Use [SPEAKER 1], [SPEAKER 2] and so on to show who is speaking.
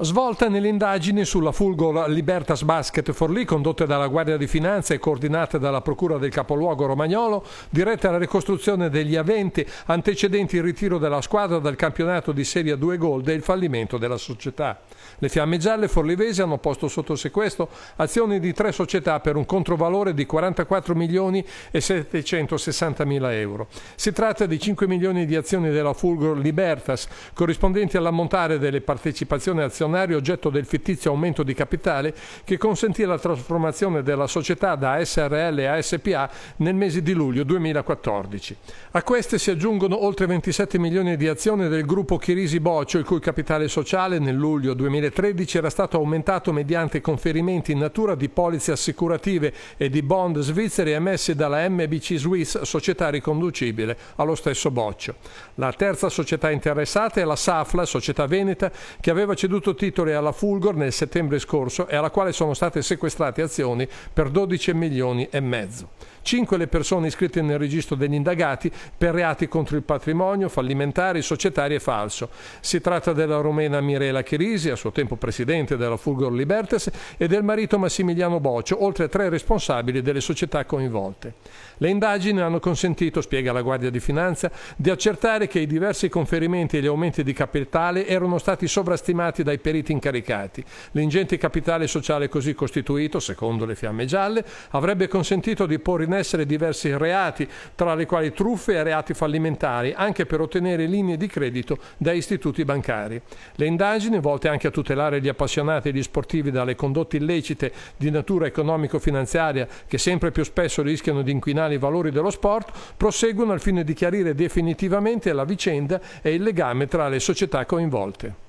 [SPEAKER 1] Svolta nelle indagini sulla Fulgor Libertas Basket Forlì condotte dalla Guardia di Finanza e coordinate dalla Procura del Capoluogo Romagnolo, dirette alla ricostruzione degli aventi antecedenti il ritiro della squadra dal campionato di Serie 2 Gold e il fallimento della società. Le fiamme gialle forlivesi hanno posto sotto sequestro azioni di tre società per un controvalore di 44 milioni e 760 mila euro. Si tratta di 5 milioni di azioni della Fulgor Libertas corrispondenti all'ammontare delle partecipazioni azionarie azionario oggetto del fittizio aumento di capitale che consentì la trasformazione della società da SRL a SPA nel mese di luglio 2014. A queste si aggiungono oltre 27 milioni di azioni del gruppo Chirisi Boccio, il cui capitale sociale nel luglio 2013 era stato aumentato mediante conferimenti in natura di polizze assicurative e di bond svizzeri emessi dalla MBC Swiss, società riconducibile allo stesso Boccio. La terza società interessata è la Safla, società veneta, che aveva ceduto titoli alla Fulgor nel settembre scorso e alla quale sono state sequestrate azioni per 12 milioni e mezzo. Cinque le persone iscritte nel registro degli indagati per reati contro il patrimonio, fallimentari, societari e falso. Si tratta della romena Mirela Chirisi, a suo tempo presidente della Fulgor Libertas, e del marito Massimiliano Boccio, oltre a tre responsabili delle società coinvolte. Le indagini hanno consentito, spiega la Guardia di Finanza, di accertare che i diversi conferimenti e gli aumenti di capitale erano stati sovrastimati dai periti incaricati. L'ingente capitale sociale così costituito, secondo le fiamme gialle, avrebbe consentito di porre in essere diversi reati, tra le quali truffe e reati fallimentari, anche per ottenere linee di credito da istituti bancari. Le indagini, volte anche a tutelare gli appassionati e gli sportivi dalle condotte illecite di natura economico-finanziaria che sempre più spesso rischiano di inquinare generali valori dello sport proseguono al fine di chiarire definitivamente la vicenda e il legame tra le società coinvolte.